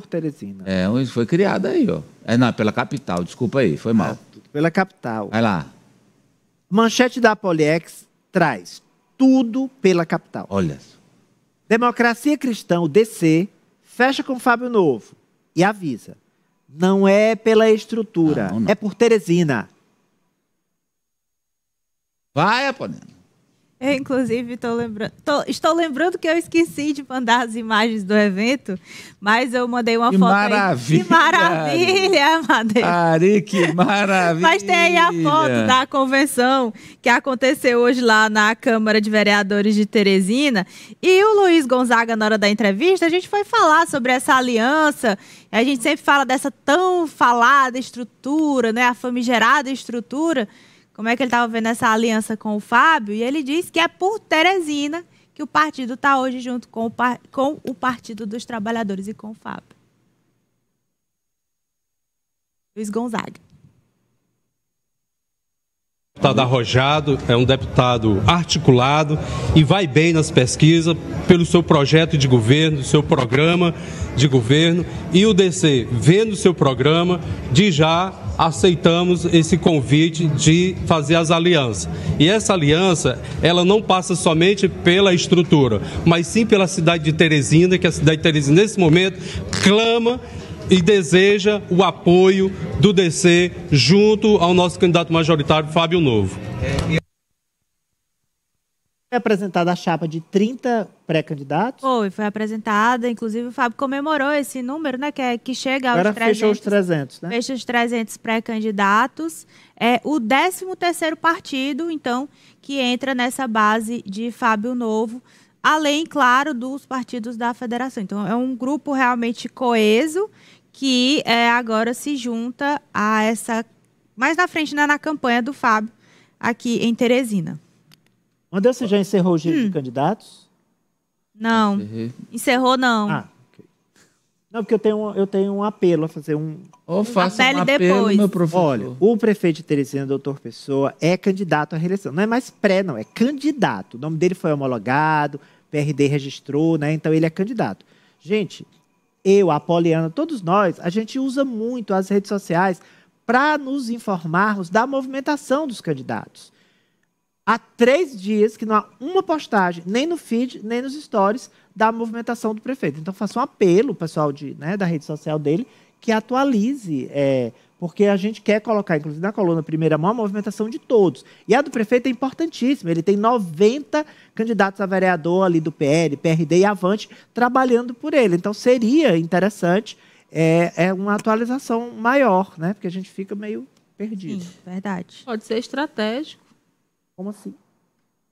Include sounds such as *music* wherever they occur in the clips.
por Teresina. É, foi criada aí, ó. É, não, pela capital, desculpa aí, foi mal. Ah, pela capital. Vai lá. Manchete da Poliex traz tudo pela capital. Olha. Democracia Cristã, o DC, fecha com Fábio Novo e avisa. Não é pela estrutura, não, não. é por Teresina. Vai, Aponena. Eu, inclusive, lembra... tô... estou lembrando que eu esqueci de mandar as imagens do evento, mas eu mandei uma que foto. Maravilha! Aí. Que maravilha, *laughs* Madeira! Ari, que maravilha! Mas tem aí a foto da convenção que aconteceu hoje lá na Câmara de Vereadores de Teresina. E o Luiz Gonzaga, na hora da entrevista, a gente foi falar sobre essa aliança. A gente sempre fala dessa tão falada estrutura, né? A famigerada estrutura como é que ele estava vendo essa aliança com o Fábio, e ele diz que é por Teresina que o partido está hoje junto com o, com o Partido dos Trabalhadores e com o Fábio. Luiz Gonzaga deputado arrojado, é um deputado articulado e vai bem nas pesquisas pelo seu projeto de governo, seu programa de governo. E o DC, vendo o seu programa, de já aceitamos esse convite de fazer as alianças. E essa aliança, ela não passa somente pela estrutura, mas sim pela cidade de Teresina, que a cidade de Teresina, nesse momento, clama e deseja o apoio do DC junto ao nosso candidato majoritário, Fábio Novo. Foi apresentada a chapa de 30 pré-candidatos? Foi, foi apresentada. Inclusive, o Fábio comemorou esse número, né? Que, é, que chega aos Agora 300. Fechou os 300, né? Fecha os 300 pré-candidatos. É o 13 partido, então, que entra nessa base de Fábio Novo além, claro, dos partidos da federação. Então, é um grupo realmente coeso que é, agora se junta a essa. Mais na frente, né, na campanha do Fábio, aqui em Teresina. André, você já encerrou o giro hum. de candidatos? Não. Encerrou, não. Ah. Não, porque eu tenho, eu tenho um apelo a fazer um. Ou faço um apelo, depois. meu professor. Olha, o prefeito de Teresina, doutor Pessoa, é candidato à reeleição. Não é mais pré, não, é candidato. O nome dele foi homologado, o PRD registrou, né? Então ele é candidato. Gente, eu, a Poliana, todos nós, a gente usa muito as redes sociais para nos informarmos da movimentação dos candidatos. Há três dias que não há uma postagem, nem no feed, nem nos stories, da movimentação do prefeito. Então, faço um apelo, pessoal, de, né, da rede social dele, que atualize, é, porque a gente quer colocar, inclusive na coluna primeira mão, a movimentação de todos. E a do prefeito é importantíssima, ele tem 90 candidatos a vereador ali do PL, PRD e Avante trabalhando por ele. Então seria interessante é, é uma atualização maior, né? porque a gente fica meio perdido. Sim, verdade. Pode ser estratégico como assim?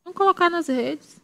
Vamos colocar nas redes.